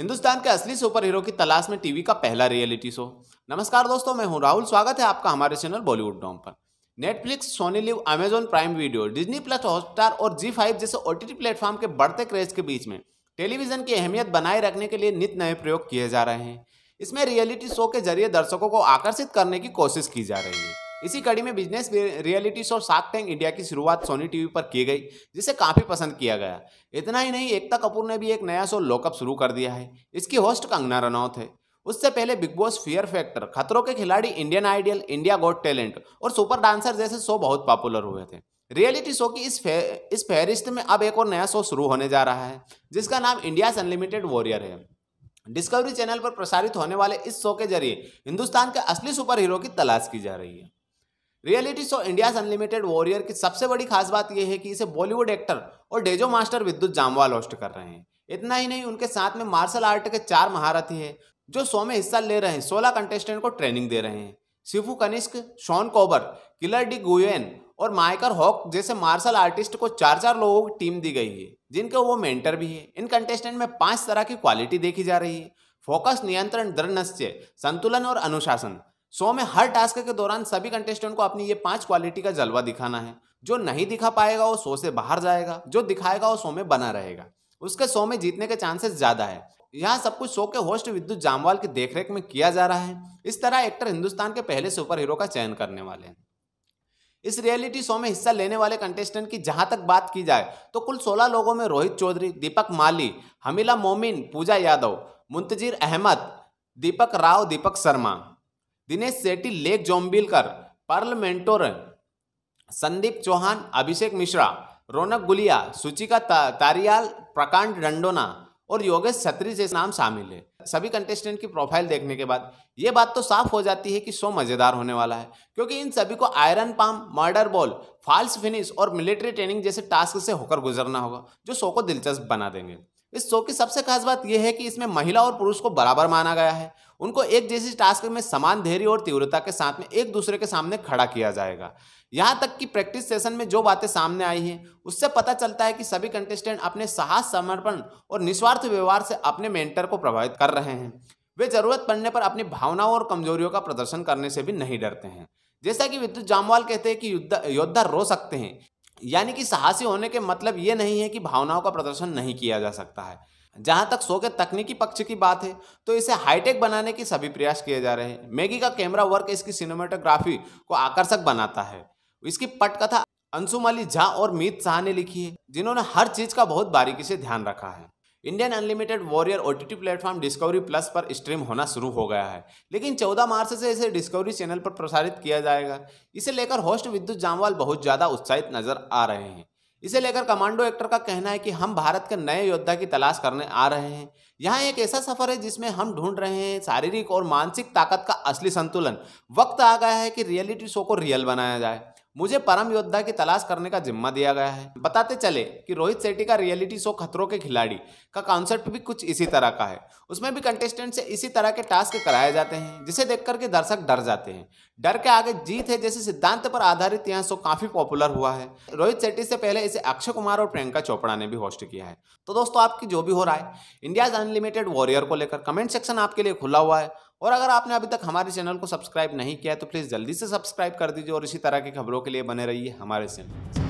हिंदुस्तान के असली super hero की तलाश में टीवी का पहला रियलिटी शो नमस्कार दोस्तों मैं हूं राहुल स्वागत है आपका हमारे चैनल बॉलीवुड डॉम पर Netflix Sony LIV Amazon Prime Video Disney plus Hotstar और जी फाइव जैसे ओ टी प्लेटफॉर्म के बढ़ते क्रेज के बीच में टेलीविजन की अहमियत बनाए रखने के लिए नित नए प्रयोग किए जा रहे हैं इसमें रियलिटी शो के जरिए दर्शकों को आकर्षित करने की कोशिश की जा रही है इसी कड़ी में business reality show Shark Tank India की शुरुआत सोनी टीवी पर की गई जिसे काफ़ी पसंद किया गया इतना ही नहीं एकता कपूर ने भी एक नया शो लोकअप शुरू कर दिया है इसकी होस्ट कंगना रनौत है उससे पहले बिग बॉस फियर फैक्टर खतरों के खिलाड़ी Indian Idol India got talent और सुपर डांसर जैसे शो बहुत पॉपुलर हुए थे रियलिटी शो की इस फे, इस फहरिस्त में अब एक और नया शो शुरू होने जा रहा है जिसका नाम इंडियाज अनलिमिटेड वॉरियर है डिस्कवरी चैनल पर प्रसारित होने वाले इस शो के जरिए हिंदुस्तान के असली सुपर हीरो की तलाश की जा रही है reality show India's unlimited warrior की सबसे बड़ी खास बात यह है कि इसे बॉलीवुड एक्टर और डेजो मास्टर विद्युत जामवाल होस्ट कर रहे हैं इतना ही नहीं उनके साथ में मार्शल आर्ट के चार महारथी हैं जो शो में हिस्सा ले रहे हैं सोलह कंटेस्टेंट को ट्रेनिंग दे रहे हैं शिफू कनिष्क शॉन कोबर किलर डी गुएन और माइकर हॉक जैसे मार्शल आर्टिस्ट को चार चार लोगों की टीम दी गई है जिनके वो मेंटर भी है इन कंटेस्टेंट में पांच तरह की क्वालिटी देखी जा रही है फोकस नियंत्रण दृढ़ संतुलन और अनुशासन सो में हर टास्क के दौरान सभी कंटेस्टेंट को अपनी ये पांच क्वालिटी का जलवा दिखाना है जो नहीं दिखा पाएगा वो शो से बाहर जाएगा जो दिखाएगा वो शो में बना रहेगा उसके शो में जीतने के चांसेस ज़्यादा है यहाँ सब कुछ शो के होस्ट विद्युत जामवाल की देखरेख में किया जा रहा है इस तरह एक्टर हिंदुस्तान के पहले सुपर हीरो का चयन करने वाले हैं इस रियलिटी शो में हिस्सा लेने वाले कंटेस्टेंट की जहां तक बात की जाए तो कुल सोलह लोगों में रोहित चौधरी दीपक माली हमीला मोमिन पूजा यादव मुंतजीर अहमद दीपक राव दीपक शर्मा दिनेश सेठी लेक जोम्बिलकर पार्लमेंटोर संदीप चौहान अभिषेक मिश्रा रौनक गुलिया सुचिका तारियाल प्रकांड डंडोना और योगेश छत्री जैसे नाम शामिल है सभी कंटेस्टेंट की प्रोफाइल देखने के बाद ये बात तो साफ हो जाती है कि शो मज़ेदार होने वाला है क्योंकि इन सभी को iron palm murder ball false finish और मिलिट्री ट्रेनिंग जैसे टास्क से होकर गुजरना होगा जो शो को दिलचस्प बना देंगे इस शो की सबसे खास बात यह है कि इसमें महिला और पुरुष को बराबर माना गया है उनको एक जैसी टास्क में समान धैर्य और तीव्रता के साथ में एक दूसरे के सामने खड़ा किया जाएगा यहाँ तक कि प्रैक्टिस सेशन में जो बातें सामने आई हैं उससे पता चलता है कि सभी कंटेस्टेंट अपने साहस समर्पण और निस्वार्थ व्यवहार से अपने मेंटर को प्रभावित कर रहे हैं वे जरूरत पड़ने पर अपनी भावनाओं और कमजोरियों का प्रदर्शन करने से भी नहीं डरते हैं जैसा कि विद्युत जामवाल कहते हैं कि योद्धा योद्धा रो सकते हैं यानी कि साहसी होने के मतलब ये नहीं है कि भावनाओं का प्रदर्शन नहीं किया जा सकता है जहां तक सो के तकनीकी पक्ष की बात है तो इसे हाईटेक बनाने के सभी प्रयास किए जा रहे हैं मैगी का कैमरा वर्क इसकी सिनेमाटोग्राफी को आकर्षक बनाता है इसकी पटकथा अंशुम अली झा और मीत शाह ने लिखी है जिन्होंने हर चीज का बहुत बारीकी से ध्यान रखा है Indian unlimited warrior O T platform Discovery plus पर स्ट्रीम होना शुरू हो गया है लेकिन 14 मार्च से इसे डिस्कवरी चैनल पर प्रसारित किया जाएगा इसे लेकर होस्ट विद्युत जामवाल बहुत ज़्यादा उत्साहित नजर आ रहे हैं इसे लेकर कमांडो एक्टर का कहना है कि हम भारत के नए योद्धा की तलाश करने आ रहे हैं यहाँ एक ऐसा सफर है जिसमें हम ढूंढ रहे हैं शारीरिक और मानसिक ताकत का असली संतुलन वक्त आ गया है कि रियलिटी शो को रियल बनाया जाए मुझे परम योद्धा की तलाश करने का जिम्मा दिया गया है बताते चले कि रोहित शेट्टी का रियलिटी शो खतरों के खिलाड़ी का कॉन्सेप्ट भी कुछ इसी तरह का है उसमें भी कंटेस्टेंट से इसी तरह के टास्क कराए जाते हैं जिसे देख करके दर्शक डर जाते हैं डर के आगे जीत है जैसे सिद्धांत पर आधारित यह शो काफी पॉपुलर हुआ है रोहित शेट्टी से पहले इसे अक्षय कुमार और प्रियंका चोपड़ा ने भी होस्ट किया है तो दोस्तों आपकी जो भी हो रहा है इंडियाज अनलिमिटेड वॉरियर को लेकर कमेंट सेक्शन आपके लिए खुला हुआ है और अगर आपने अभी तक हमारे चैनल को सब्सक्राइब नहीं किया है तो प्लीज़ जल्दी से सब्सक्राइब कर दीजिए और इसी तरह की खबरों के लिए बने रहिए हमारे चैनल